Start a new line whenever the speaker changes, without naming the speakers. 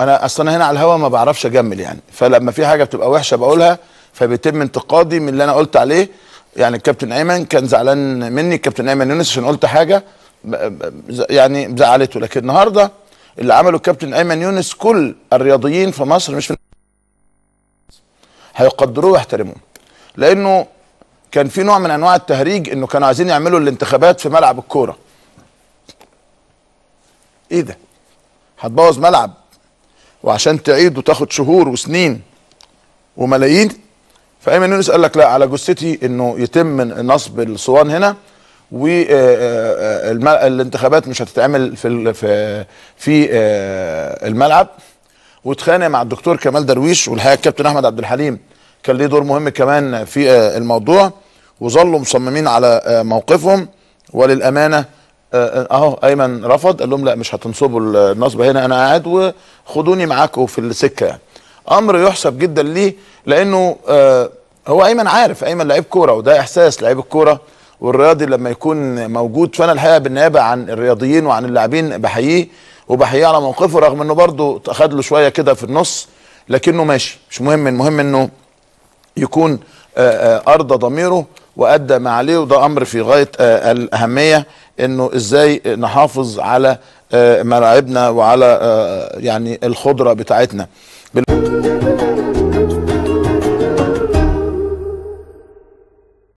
انا اصلا هنا على الهوا ما بعرفش اجمل يعني فلما في حاجه بتبقى وحشه بقولها فبيتم انتقادي من اللي انا قلت عليه يعني الكابتن ايمن كان زعلان مني الكابتن ايمن يونس عشان قلت حاجه يعني زعلته لكن النهارده اللي عمله الكابتن ايمن يونس كل الرياضيين في مصر مش في هيقدروه ويحترموه لانه كان في نوع من انواع التهريج انه كانوا عايزين يعملوا الانتخابات في ملعب الكوره ايه ده هتبوظ ملعب وعشان تعيد وتاخد شهور وسنين وملايين فايمن يونس قال لك لا على جثتي انه يتم نصب الصوان هنا والانتخابات آه، آه، آه، مش هتتعمل في في في الملعب واتخانق مع الدكتور كمال درويش والحقيقه الكابتن احمد عبد الحليم كان ليه دور مهم كمان في الموضوع وظلوا مصممين على آه، موقفهم وللامانه آه، آه، اهو ايمن رفض قال لهم لا مش هتنصبوا النصب هنا انا قاعد وخدوني معاكم في السكه يعني. امر يحسب جدا ليه لانه هو ايمن عارف ايمن لعيب كوره وده احساس لعيب الكوره والرياضي لما يكون موجود فانا الحقيقه بالنيابه عن الرياضيين وعن اللاعبين بحييه وبحييه على موقفه رغم انه برضه خد له شويه كده في النص لكنه ماشي مش مهم المهم انه يكون ارضى ضميره وادى ما عليه وده امر في غايه آه، الاهميه انه ازاي نحافظ على آه، ملاعبنا وعلى آه، يعني الخضره بتاعتنا